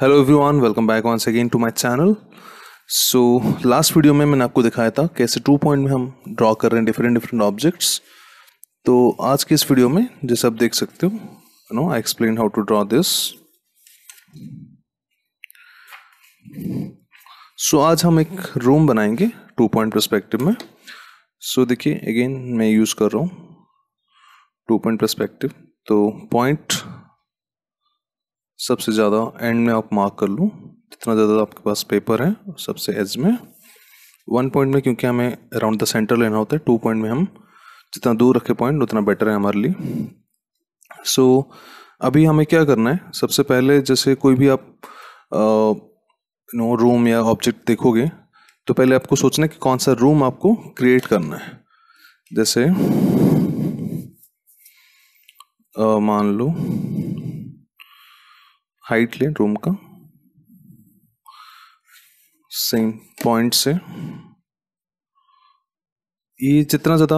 hello everyone welcome back once again to my channel so last video में मैंने आपको दिखाया था कैसे टू पॉइंट में हम ड्रॉ कर रहे हैं डिफरेंट डिफरेंट ऑब्जेक्ट्स तो आज के इस वीडियो में जैसे आप देख सकते हो you know I explain how to draw this so आज हम एक रूम बनाएंगे टू पॉइंट परस्पेक्टिव में सो so, देखिए अगेन मैं यूज़ कर रहा हूँ टू पॉइंट परस्पेक्टिव तो पॉइंट सबसे ज़्यादा एंड में आप मार्क कर लूँ जितना ज़्यादा आपके पास पेपर है सबसे एज में वन पॉइंट में क्योंकि हमें अराउंड द सेंटर लेना होता है टू पॉइंट में हम जितना दूर रखे पॉइंट उतना बेटर है हमारे लिए सो so, अभी हमें क्या करना है सबसे पहले जैसे कोई भी आप नो रूम या ऑब्जेक्ट देखोगे तो पहले आपको सोचना है कि कौन सा रूम आपको क्रिएट करना है जैसे मान लो हाइट लें रूम का सेम पॉइंट से ये जितना ज़्यादा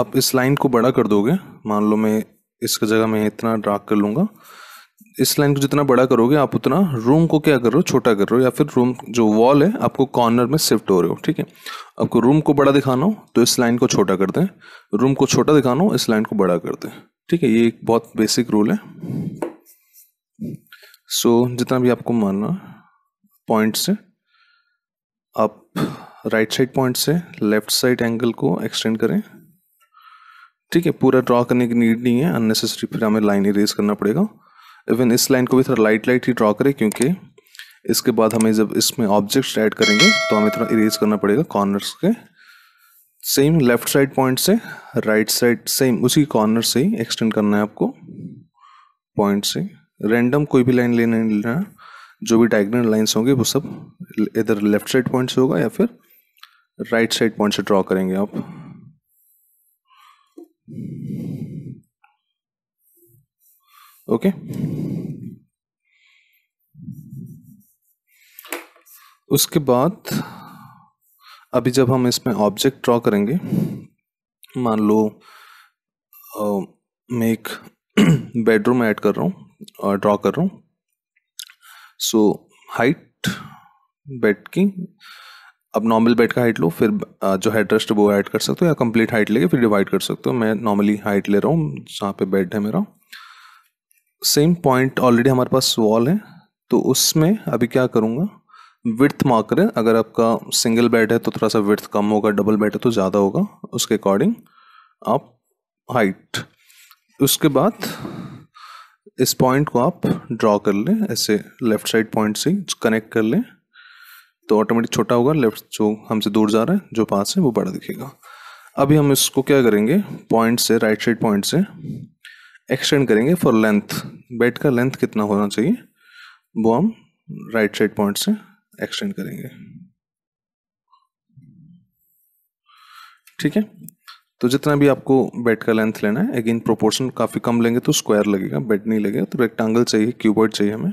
आप इस लाइन को बड़ा कर दोगे मान लो मैं इसका जगह मैं इतना ड्राक कर लूँगा इस लाइन को जितना बड़ा करोगे आप उतना रूम को क्या कर रहे हो छोटा कर रहे हो या फिर रूम जो वॉल है आपको कॉर्नर में शिफ्ट हो रहे हो ठीक है आपको रूम को बड़ा दिखाना हो तो इस लाइन को छोटा कर दें रूम को छोटा दिखाना हो इस लाइन को बड़ा कर दें ठीक है ये एक बहुत बेसिक रूल है सो so, जितना भी आपको मानना पॉइंट से आप राइट साइड पॉइंट से लेफ्ट साइड एंगल को एक्सटेंड करें ठीक है पूरा ड्रॉ करने की नीड नहीं है अननेसेसरी फिर हमें लाइन इरेज करना पड़ेगा इवन इस लाइन को भी थोड़ा लाइट लाइट ही ड्रॉ करें क्योंकि इसके बाद हमें जब इसमें ऑब्जेक्ट्स ऐड करेंगे तो हमें थोड़ा इरेज करना पड़ेगा कॉर्नर्स के सेम लेफ्ट साइड पॉइंट से राइट साइड सेम उसी कॉर्नर से ही एक्सटेंड करना है आपको पॉइंट से रैंडम कोई भी लाइन लेने लेना जो भी डायग्नल लाइंस होंगे वो सब इधर लेफ्ट साइड पॉइंट से होगा या फिर राइट साइड पॉइंट से ड्रॉ करेंगे आप ओके उसके बाद अभी जब हम इसमें ऑब्जेक्ट ड्रॉ करेंगे मान लो मैं एक बेडरूम ऐड कर रहा हूँ ड्रॉ कर रहा हूँ सो हाइट बेड की अब नॉर्मल बेड का हाइट लो फिर जो हेड रेस्ट वो ऐड कर सकते हो या कंप्लीट हाइट लेके फिर डिवाइड कर सकते हो मैं नॉर्मली हाइट ले रहा हूँ जहाँ पे बेड है मेरा सेम पॉइंट ऑलरेडी हमारे पास वॉल है तो उसमें अभी क्या करूँगा विर्थ मार्कर करें अगर आपका सिंगल बेड है तो थोड़ा सा विर्थ कम होगा डबल बेड है तो ज़्यादा होगा उसके अकॉर्डिंग आप हाइट उसके बाद इस पॉइंट को आप ड्रॉ कर लें ऐसे लेफ्ट साइड पॉइंट से कनेक्ट कर लें तो ऑटोमेटिक छोटा होगा लेफ्ट जो हमसे दूर जा रहा है जो पास है वो बड़ा दिखेगा अभी हम इसको क्या करेंगे पॉइंट से राइट साइड पॉइंट से एक्सटेंड करेंगे फॉर लेंथ बेड का लेंथ कितना होना चाहिए वो हम राइट साइड पॉइंट से एक्सटेंड करेंगे ठीक है तो जितना भी आपको बेड का लेंथ लेना है अगेन प्रोपोर्शन काफ़ी कम लेंगे तो स्क्वायर लगेगा बेड नहीं लगेगा तो रेक्टेंगल चाहिए क्यूबॉइड चाहिए हमें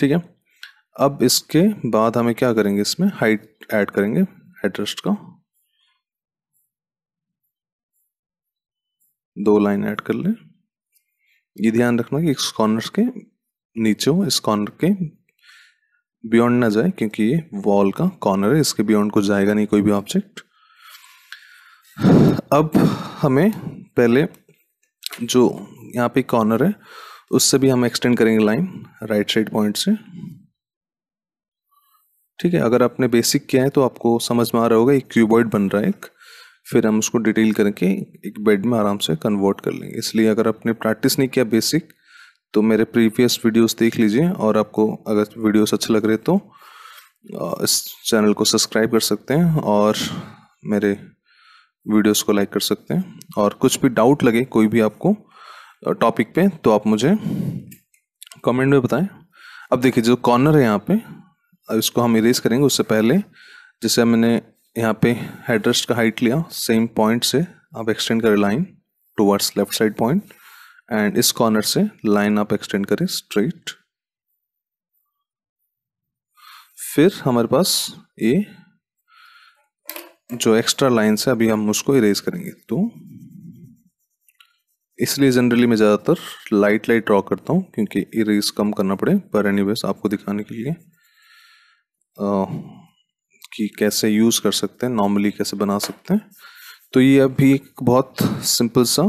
ठीक है अब इसके बाद हमें क्या करेंगे इसमें हाइट ऐड करेंगे हेडरेस्ट का दो लाइन ऐड कर ले ये ध्यान रखना कि इस कॉर्नर के नीचे हो इस कॉर्नर के बियॉन्ड ना जाए क्योंकि ये वॉल का कॉर्नर है इसके बियॉन्ड कुछ जाएगा नहीं कोई भी ऑब्जेक्ट अब हमें पहले जो यहाँ पे कॉर्नर है उससे भी हम एक्सटेंड करेंगे लाइन राइट साइड पॉइंट से ठीक है अगर आपने बेसिक किया है तो आपको समझ में आ रहा होगा एक क्यूबॉइड बन रहा है एक फिर हम उसको डिटेल करके एक बेड में आराम से कन्वर्ट कर लेंगे इसलिए अगर आपने प्रैक्टिस नहीं किया बेसिक तो मेरे प्रीवियस वीडियोस देख लीजिए और आपको अगर वीडियोस अच्छे लग रहे तो इस चैनल को सब्सक्राइब कर सकते हैं और मेरे वीडियोस को लाइक कर सकते हैं और कुछ भी डाउट लगे कोई भी आपको टॉपिक पे तो आप मुझे कमेंट में बताएं अब देखिए जो कॉर्नर है यहाँ पे इसको हम इरेज करेंगे उससे पहले जैसे मैंने यहाँ पे हेडरेस्ट का हाइट लिया सेम पॉइंट से आप एक्सटेंड करें line towards left side point and इस कॉर्नर से लाइन आप एक्सटेंड करें स्ट्रेट फिर हमारे पास ये जो एक्स्ट्रा लाइन है अभी हम उसको इरेज करेंगे तो इसलिए जनरली मैं ज़्यादातर लाइट लाइट ड्रॉ करता हूँ क्योंकि इरेज कम करना पड़े पर एनीवेज आपको दिखाने के लिए आ, कि कैसे यूज़ कर सकते हैं नॉर्मली कैसे बना सकते हैं तो ये अभी एक बहुत सिंपल सा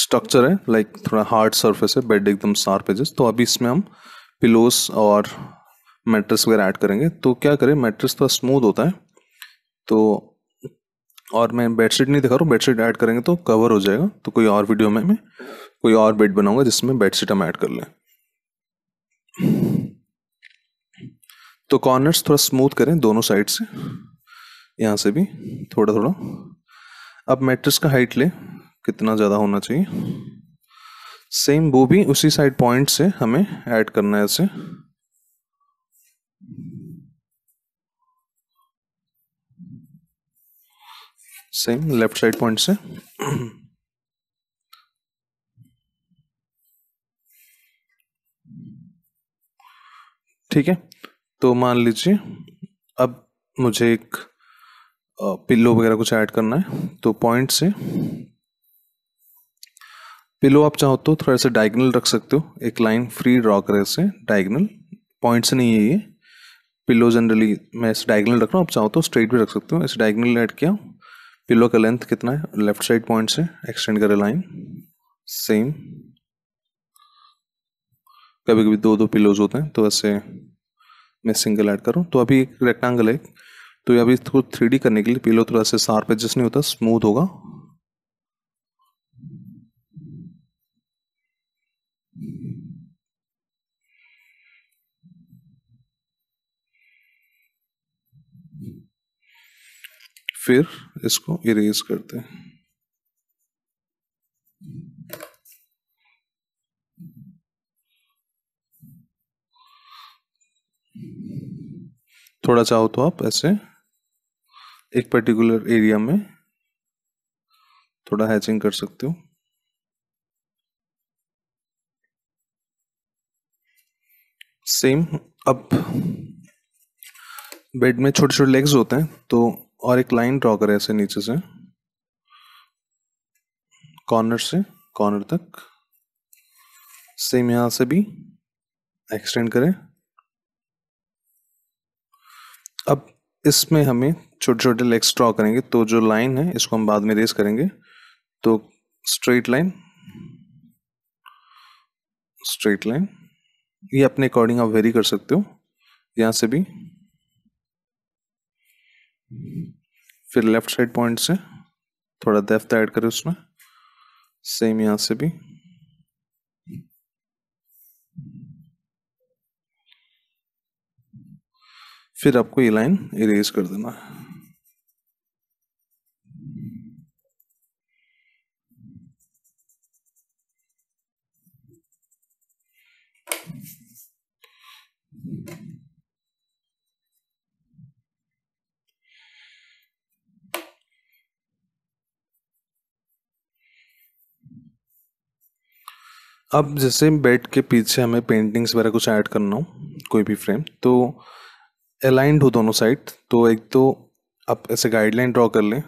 स्ट्रक्चर है लाइक थोड़ा हार्ड सरफेस है बेड एकदम शार्प एजेस तो अभी इसमें हम पिलोस और मैट्रेस वगैरह ऐड करेंगे तो क्या करें मैट्रेस थोड़ा स्मूथ होता है तो और मैं बेडशीट नहीं दिखा रहा हूँ बेडशीट ऐड करेंगे तो कवर हो जाएगा तो कोई और वीडियो में मैं कोई और बेड बनाऊंगा जिसमें बेडशीट हम ऐड कर लें तो कॉर्नर्स थोड़ा स्मूथ करें दोनों साइड से यहाँ से भी थोड़ा थोड़ा अब मैट्रिक्स का हाइट लें कितना ज़्यादा होना चाहिए सेम वो भी उसी साइड पॉइंट से हमें ऐड करना है इसे सेम लेफ्ट साइड पॉइंट से ठीक है तो मान लीजिए अब मुझे एक पिल्लो वगैरह कुछ ऐड करना है तो पॉइंट से पिलो आप चाहो तो थोड़ा सा डायगनल रख सकते हो एक लाइन फ्री ड्रॉ कर इससे डायगनल पॉइंट्स नहीं है ये पिलो जनरली मैं ऐसे डायगनल रख रहा हूँ आप चाहो तो स्ट्रेट भी रख सकते हो ऐसे डायगनल ऐड किया पिलो का लेंथ कितना है लेफ्ट साइड पॉइंट से एक्सटेंड करें लाइन सेम कभी कभी दो दो पिलोज होते हैं तो ऐसे मैं सिंगल ऐड करूँ तो अभी एक रेक्टेंगल है तो अभी इसको थ्री करने के लिए पिलो थोड़ा सा सार्प एडजस्ट नहीं होता स्मूथ होगा फिर इसको इरेज करते हैं थोड़ा चाहो तो आप ऐसे एक पर्टिकुलर एरिया में थोड़ा हैचिंग कर सकते हो सेम अब बेड में छोटे छोटे लेग्स होते हैं तो और एक लाइन ड्रॉ करें ऐसे नीचे से कॉर्नर से कॉर्नर तक सेम यहां से भी एक्सटेंड करें अब इसमें हमें छोटे छोटे लेग्स ड्रॉ करेंगे तो जो लाइन है इसको हम बाद में रेस करेंगे तो स्ट्रेट लाइन स्ट्रेट लाइन ये अपने अकॉर्डिंग आप वेरी कर सकते हो यहां से भी फिर लेफ्ट साइड पॉइंट से थोड़ा डेफ्थ ऐड करें उसमें सेम यहां से भी फिर आपको ये लाइन इरेज कर देना है अब जैसे बेड के पीछे हमें पेंटिंग्स वगैरह कुछ ऐड करना हो कोई भी फ्रेम तो अलाइंड हो दोनों साइड तो एक तो आप ऐसे गाइडलाइन ड्रॉ कर लें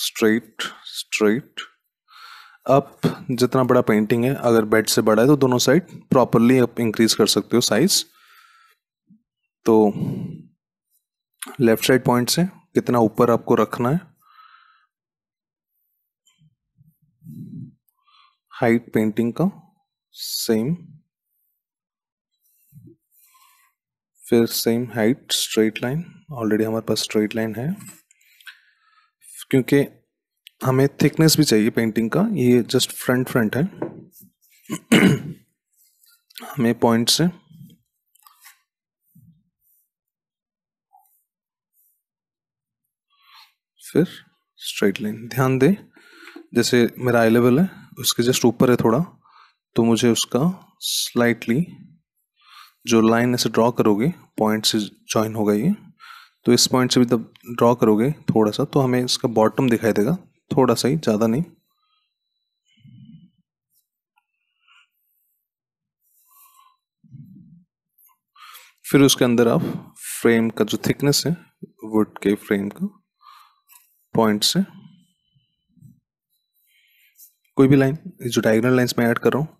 स्ट्रेट स्ट्रेट अब जितना बड़ा पेंटिंग है अगर बेड से बड़ा है तो दोनों साइड प्रॉपरली आप इंक्रीज कर सकते हो साइज तो लेफ्ट साइड पॉइंट से कितना ऊपर आपको रखना है हाइट पेंटिंग का same फिर same height straight line already हमारे पास स्ट्रेट लाइन है क्योंकि हमें थिकनेस भी चाहिए पेंटिंग का ये जस्ट फ्रंट फ्रंट है हमें पॉइंट से फिर स्ट्रेट लाइन ध्यान दें जैसे मेरा आई लेवल है उसके जस्ट ऊपर है थोड़ा तो मुझे उसका स्लाइटली जो लाइन ऐसे ड्रॉ करोगे पॉइंट से ज्वाइन होगा ये तो इस पॉइंट से भी जब ड्रॉ करोगे थोड़ा सा तो हमें इसका बॉटम दिखाई देगा थोड़ा सा ही ज़्यादा नहीं फिर उसके अंदर आप फ्रेम का जो थिकनेस है वुड के फ्रेम का पॉइंट से कोई भी लाइन जो डायगोनल लाइंस मैं ऐड कर रहा हूँ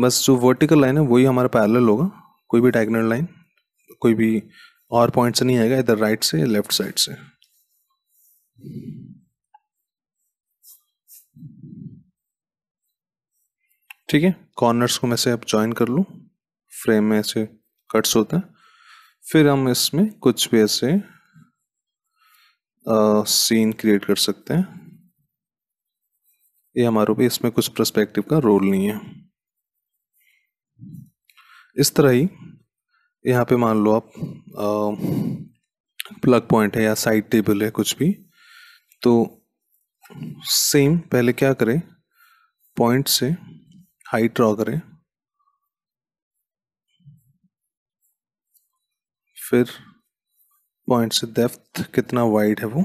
बस जो वर्टिकल लाइन है वही हमारा पैरेलल होगा कोई भी डायगनल लाइन कोई भी और पॉइंट से नहीं आएगा इधर राइट से लेफ्ट साइड से ठीक है कॉर्नर्स को मैं से अब ज्वाइन कर लूँ फ्रेम में ऐसे कट्स होते हैं फिर हम इसमें कुछ भी ऐसे सीन क्रिएट कर सकते हैं ये हमारे भी इसमें कुछ प्रस्पेक्टिव का रोल नहीं है इस तरह ही यहाँ पे मान लो आप प्लग पॉइंट है या साइड टेबल है कुछ भी तो सेम पहले क्या करें पॉइंट से हाइट ड्रॉ करें फिर पॉइंट से डेप्थ कितना वाइड है वो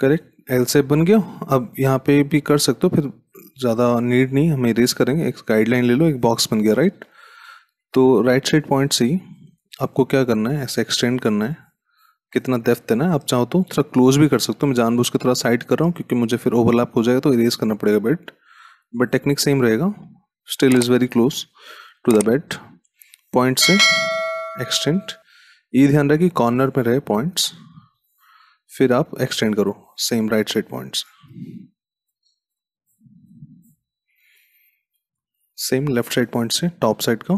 करेक्ट एल से बन गया अब यहाँ पे भी कर सकते हो फिर ज़्यादा नीड नहीं हमें रेस करेंगे एक गाइडलाइन ले लो एक बॉक्स बन गया राइट तो राइट साइड पॉइंट ही आपको क्या करना है ऐसे एक्सटेंड करना है कितना डेफ्थ देना है आप चाहो तो थोड़ा क्लोज भी कर सकते हो मैं जानबूझ के थोड़ा साइड कर रहा हूँ क्योंकि मुझे फिर ओवरलैप हो जाएगा तो इरेज करना पड़ेगा बेट बट टेक्निक सेम रहेगा still is very close to the bed point से एक्सटेंड ये ध्यान रहे कि कॉर्नर पर रहे पॉइंट्स फिर आप एक्सटेंड करो same right side points same left side point से टॉप साइड का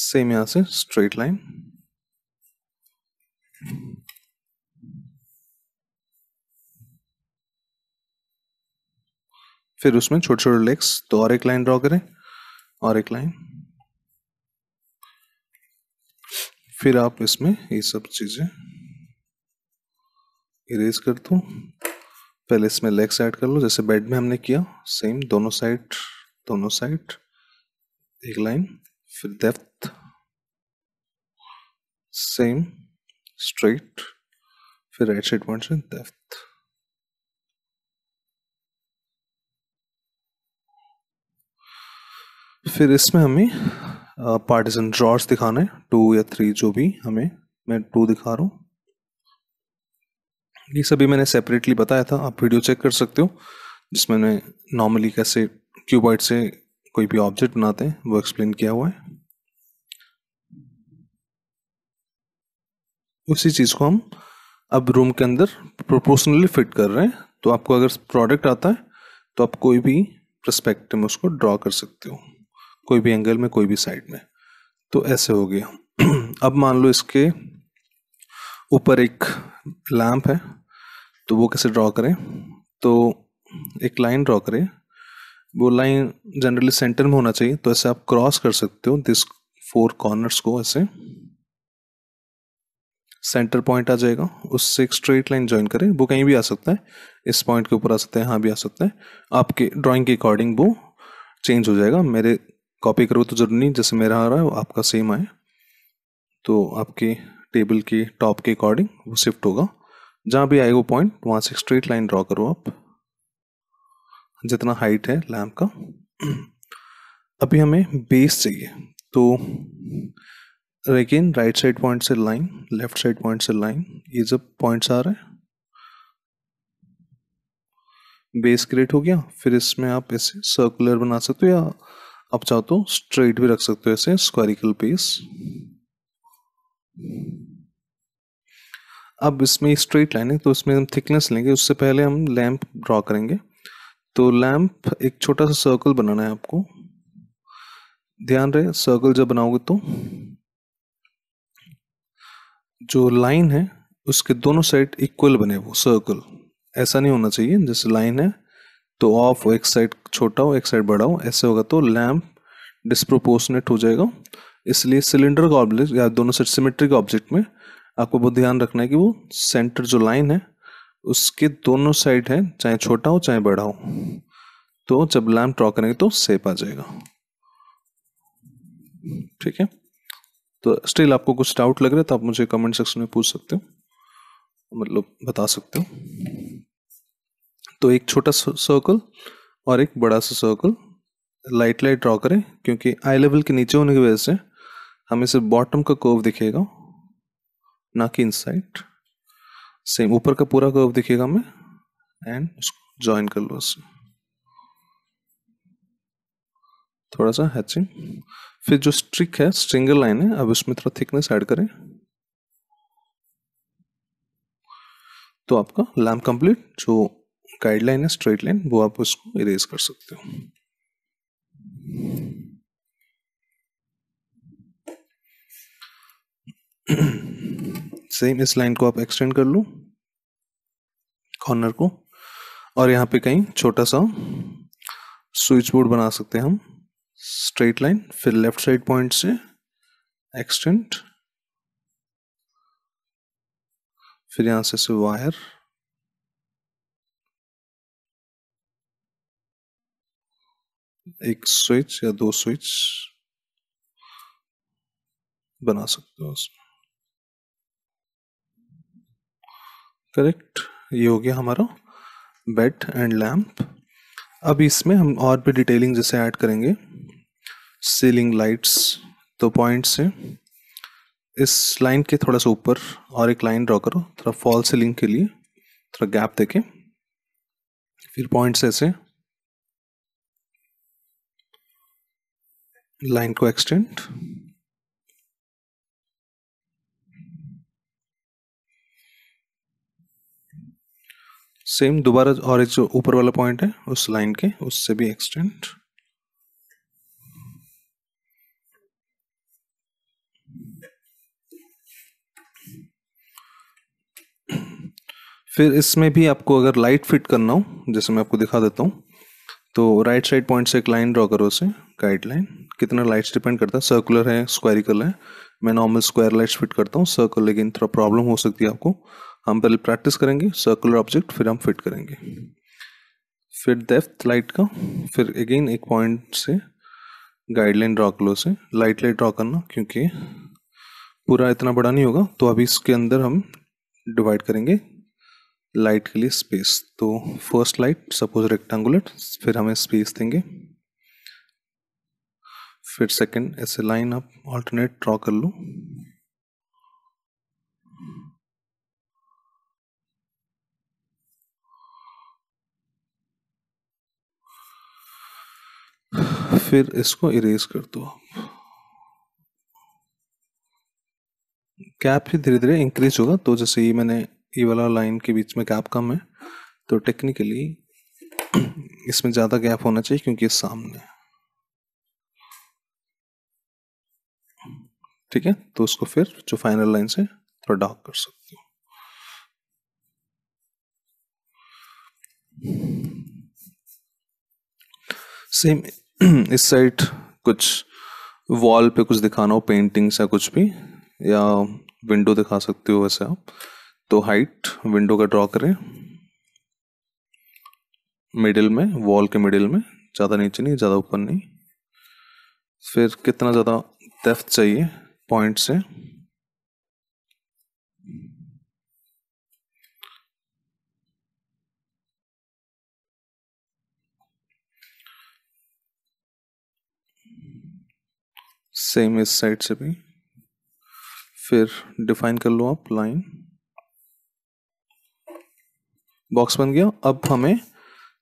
सेम यहां से स्ट्रेट लाइन फिर उसमें छोटे छोटे लेग्स तो और एक लाइन ड्रॉ करें और एक लाइन फिर आप इसमें ये सब चीजें इरेज कर दो पहले इसमें लेग्स ऐड कर लो जैसे बेड में हमने किया सेम दोनों साइड दोनों साइड एक लाइन फिर डेप्थ सेम स्ट्रेट फिर राइट साइड पॉइंट से डेप्थ फिर इसमें हमें पार्टीशन ड्रॉर्स दिखाना है टू या थ्री जो भी हमें मैं टू दिखा रहा हूँ ये सभी मैंने सेपरेटली बताया था आप वीडियो चेक कर सकते हो जिसमें मैंने नॉर्मली कैसे क्यूबॉइड से कोई भी ऑब्जेक्ट बनाते हैं वो एक्सप्लेन किया हुआ है उसी चीज़ को हम अब रूम के अंदर प्रोपोर्शनली फिट कर रहे हैं तो आपको अगर प्रोडक्ट आता है तो आप कोई भी प्रस्पेक्टिव में उसको ड्रॉ कर सकते हो कोई भी एंगल में कोई भी साइड में तो ऐसे हो गया अब मान लो इसके ऊपर एक लैम्प है तो वो कैसे ड्रॉ करें तो एक लाइन ड्रॉ करें वो लाइन जनरली सेंटर में होना चाहिए तो ऐसे आप क्रॉस कर सकते हो दिस फोर कॉर्नर्स को ऐसे सेंटर पॉइंट आ जाएगा उससे एक स्ट्रेट लाइन ज्वाइन करें वो कहीं भी आ सकता है इस पॉइंट के ऊपर आ सकता है यहाँ भी आ सकता है आपके ड्राइंग के अकॉर्डिंग वो चेंज हो जाएगा मेरे कॉपी करो तो जरूरी नहीं जैसे मेरा आ रहा है वो आपका सेम आए तो आपके टेबल के टॉप के अकॉर्डिंग वो शिफ्ट होगा जहाँ भी आएगा पॉइंट वहाँ से स्ट्रेट लाइन ड्रॉ करो आप जितना हाइट है लैम्प का अभी हमें बेस चाहिए तो अगेन राइट साइड पॉइंट से लाइन लेफ्ट साइड पॉइंट से लाइन ये जब पॉइंट्स आ रहे हैं बेस क्रिएट हो गया फिर इसमें आप ऐसे सर्कुलर बना सकते हो या आप चाहो तो स्ट्रेट भी रख सकते हो ऐसे स्क्वायरिकल बेस अब इसमें स्ट्रेट लाइन है तो इसमें हम थिकनेस लेंगे उससे पहले हम लैंप ड्रॉ करेंगे तो लैंप एक छोटा सा सर्कल बनाना है आपको ध्यान रहे सर्कल जब बनाओगे तो जो लाइन है उसके दोनों साइड इक्वल बने वो सर्कल ऐसा नहीं होना चाहिए जैसे लाइन है तो ऑफ एक साइड छोटा हो एक साइड बड़ा हो ऐसे होगा तो लैम्प डिस्प्रोपोर्शनेट हो जाएगा इसलिए सिलेंडर का ऑब्जेक्ट या दोनों सेट सिमेट्रिक ऑब्जेक्ट में आपको बहुत ध्यान रखना है कि वो सेंटर जो लाइन है उसके दोनों साइड है चाहे छोटा हो चाहे बड़ा हो तो जब लैम्प ड्रॉ करेंगे तो सेप आ जाएगा ठीक है तो स्टिल आपको कुछ डाउट लग रहा है तो आप मुझे कमेंट सेक्शन में पूछ सकते हो मतलब बता सकते हो तो एक छोटा सर्कल और एक बड़ा सा सर्कल लाइट लाइट ड्रॉ करें क्योंकि आई लेवल के नीचे होने की वजह से हमें सिर्फ बॉटम का कर्व दिखेगा ना कि इनसाइड सेम ऊपर का पूरा कर्व दिखेगा हमें एंड ज्वाइन कर लो थोड़ा सा हैचिंग फिर जो स्ट्रिक है स्ट्रिंगल लाइन है अब उसमें थोड़ा थिकनेस ऐड करें तो आपका लैम्प कंप्लीट जो गाइडलाइन है स्ट्रेट लाइन वो आप उसको इरेज कर सकते हो सेम इस लाइन को आप एक्सटेंड कर लो कॉर्नर को और यहाँ पे कहीं छोटा सा स्विच बोर्ड बना सकते हैं हम स्ट्रेट लाइन फिर लेफ्ट साइड पॉइंट से एक्सटेंड फिर यहां से वायर एक स्विच या दो स्विच बना सकते हो उसमें करेक्ट ये हो गया हमारा बेड एंड लैम्प अब इसमें हम और भी डिटेलिंग जैसे ऐड करेंगे सीलिंग लाइट्स तो पॉइंट से इस लाइन के थोड़ा सा ऊपर और एक लाइन ड्रॉ करो थोड़ा फॉल सीलिंग के लिए थोड़ा गैप देखें फिर पॉइंट्स ऐसे लाइन को एक्सटेंड सेम दोबारा और एक जो ऊपर वाला पॉइंट है उस लाइन के उससे भी एक्सटेंड फिर इसमें भी आपको अगर लाइट फिट करना हो जैसे मैं आपको दिखा देता हूँ तो राइट साइड पॉइंट से एक लाइन ड्रॉ करो उसे गाइड लाइन कितना लाइट्स डिपेंड करता है सर्कुलर है स्क्वायरिकल है मैं नॉर्मल स्क्वायर लाइट्स फिट करता हूँ सर्कल लेकिन थोड़ा प्रॉब्लम हो सकती है आपको हम पहले प्रैक्टिस करेंगे सर्कुलर ऑब्जेक्ट फिर हम फिट करेंगे फिर डेफ्थ लाइट का फिर अगेन एक पॉइंट से गाइडलाइन ड्रॉ लो से लाइट लाइट ड्रॉ करना क्योंकि पूरा इतना बड़ा नहीं होगा तो अभी इसके अंदर हम डिवाइड करेंगे लाइट के लिए स्पेस तो फर्स्ट लाइट सपोज रेक्टेंगुलर फिर हमें स्पेस देंगे फिर सेकंड ऐसे लाइन आप ऑल्टरनेट ड्रॉ कर लो फिर इसको इरेज कर दो कैप ही धीरे धीरे इंक्रीज होगा तो जैसे ये मैंने ये वाला लाइन के बीच में गैप कम है तो टेक्निकली इसमें ज़्यादा गैप होना चाहिए क्योंकि सामने ठीक है तो उसको फिर जो फाइनल लाइन से थोड़ा डार्क कर सकते हो सेम इस साइड कुछ वॉल पे कुछ दिखाना हो पेंटिंग्स या कुछ भी या विंडो दिखा सकते हो वैसे आप तो हाइट विंडो का ड्रॉ करें मिडिल में वॉल के मिडिल में ज़्यादा नीचे नहीं ज़्यादा ऊपर नहीं फिर कितना ज़्यादा डेफ्थ चाहिए पॉइंट से सेम इस साइड से भी फिर डिफाइन कर लो आप लाइन बॉक्स बन गया अब हमें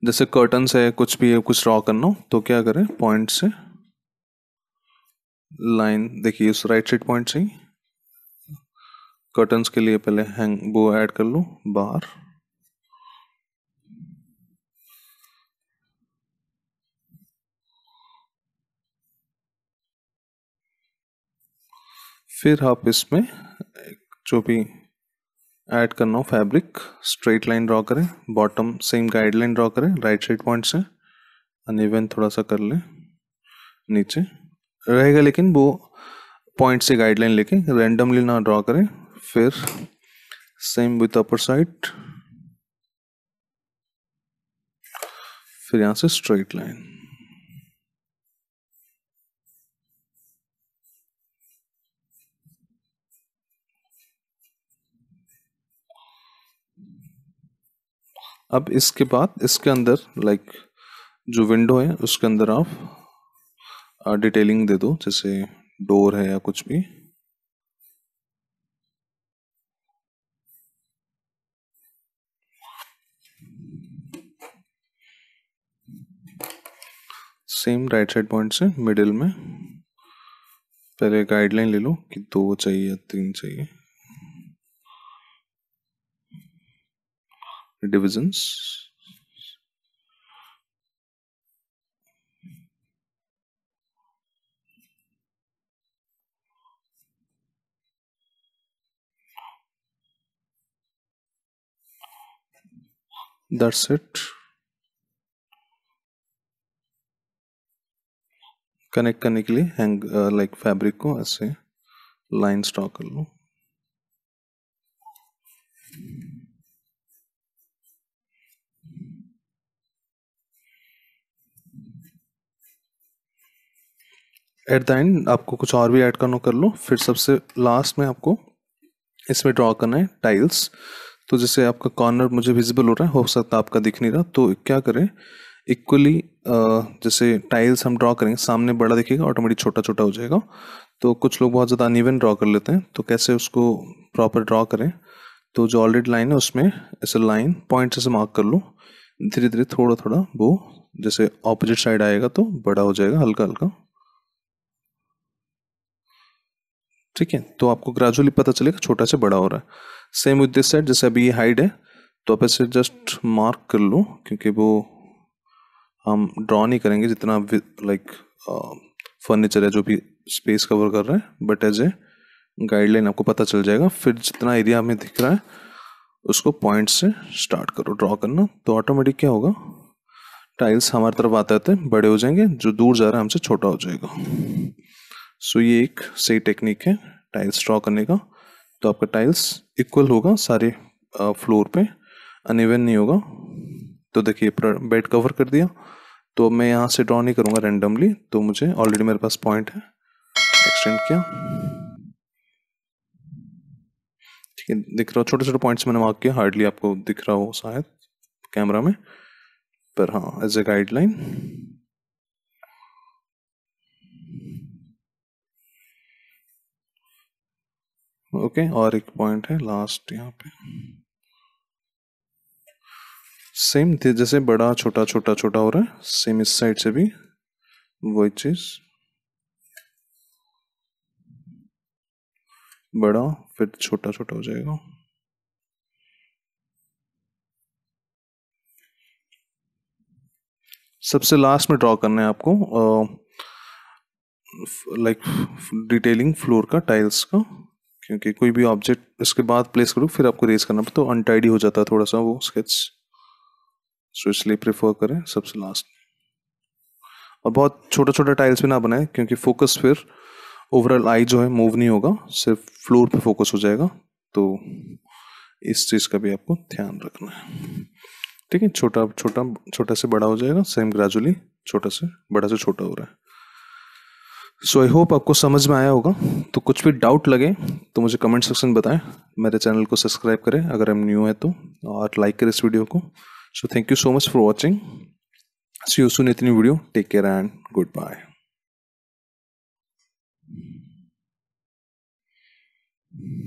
जैसे कर्टन्स है कुछ भी है कुछ ड्रॉ करना हो तो क्या करें पॉइंट से लाइन देखिए उस राइट साइड पॉइंट से ही कर्टन्स के लिए पहले हैंग वो ऐड कर लो बार फिर आप इसमें जो भी ऐड करना हो फैब्रिक स्ट्रेट लाइन ड्रॉ करें बॉटम सेम गाइडलाइन ड्रॉ करें राइट साइड पॉइंट से अनइवन थोड़ा सा कर लें नीचे रहेगा लेकिन वो पॉइंट से गाइडलाइन लेके रैंडमली ना ड्रॉ करें फिर सेम विथ अपर साइड फिर यहाँ से स्ट्रेट लाइन अब इसके बाद इसके अंदर लाइक जो विंडो है उसके अंदर आप डिटेलिंग uh, दे दो जैसे डोर है या कुछ भी सेम राइट साइड पॉइंट से मिडिल में पहले गाइडलाइन ले लो कि दो चाहिए या तीन चाहिए divisions that's it कनेक्ट करने के लिए हैंग लाइक फैब्रिक को ऐसे लाइन स्टॉक कर लो एट द एंड आपको कुछ और भी ऐड करना कर लो फिर सबसे लास्ट में आपको इसमें ड्रॉ करना है टाइल्स तो जैसे आपका कॉर्नर मुझे विजिबल हो रहा है हो सकता है आपका दिख नहीं रहा तो क्या करें इक्वली जैसे टाइल्स हम ड्रॉ करेंगे सामने बड़ा दिखेगा ऑटोमेटिक छोटा छोटा हो जाएगा तो कुछ लोग बहुत ज़्यादा अनइवन ड्रॉ कर लेते हैं तो कैसे उसको प्रॉपर ड्रॉ करें तो जो ऑलरेडी लाइन है उसमें ऐसे लाइन पॉइंट से मार्क कर लो धीरे धीरे थोड़ा थोड़ा वो जैसे ऑपोजिट साइड आएगा तो बड़ा हो जाएगा हल्का हल्का ठीक है तो आपको ग्रेजुअली पता चलेगा छोटा से बड़ा हो रहा है सेम विद दिस साइड जैसे अभी ये हाइड है तो आप इसे जस्ट मार्क कर लो क्योंकि वो हम ड्रॉ नहीं करेंगे जितना लाइक फर्नीचर है जो भी स्पेस कवर कर रहे हैं बट एज ए गाइडलाइन आपको पता चल जाएगा फिर जितना एरिया हमें दिख रहा है उसको पॉइंट से स्टार्ट करो ड्रॉ करना तो ऑटोमेटिक क्या होगा टाइल्स हमारी तरफ आते आते बड़े हो जाएंगे जो दूर जा रहा है हमसे छोटा हो जाएगा सो ये एक सही टेक्निक है टाइल्स ड्रॉ करने का तो आपका टाइल्स इक्वल होगा सारे फ्लोर पे अनइवन नहीं होगा तो देखिए बेड कवर कर दिया तो मैं यहाँ से ड्रॉ नहीं करूँगा रेंडमली तो मुझे ऑलरेडी मेरे पास पॉइंट है एक्सटेंड किया ठीक है दिख रहा हो छोटे छोटे पॉइंट्स मैंने मार्क किया हार्डली आपको दिख रहा हो शायद कैमरा में पर हाँ एज ए गाइडलाइन ओके और एक पॉइंट है लास्ट यहाँ पे सेम थे जैसे बड़ा छोटा छोटा छोटा हो रहा है सेम इस साइड से भी वही चीज बड़ा फिर छोटा छोटा हो जाएगा सबसे लास्ट में ड्रॉ करना है आपको लाइक डिटेलिंग फ्लोर का टाइल्स का क्योंकि कोई भी ऑब्जेक्ट उसके बाद प्लेस करो फिर आपको रेस करना पड़ता तो अनटाइडी हो जाता है थोड़ा सा वो स्केच सो इसलिए प्रेफर करें सबसे लास्ट और बहुत छोटा छोटा टाइल्स भी ना बनाए क्योंकि फोकस फिर ओवरऑल आई जो है मूव नहीं होगा सिर्फ फ्लोर पे फोकस हो जाएगा तो इस चीज़ का भी आपको ध्यान रखना है ठीक है छोटा छोटा छोटा से बड़ा हो जाएगा सेम ग्रेजुअली छोटा से बड़ा से छोटा हो रहा है सो आई होप आपको समझ में आया होगा तो कुछ भी डाउट लगे तो मुझे कमेंट सेक्शन में बताएं मेरे चैनल को सब्सक्राइब करें अगर हम न्यू हैं तो और लाइक करें इस वीडियो को so thank you so much for watching see you soon इतनी video take care and good bye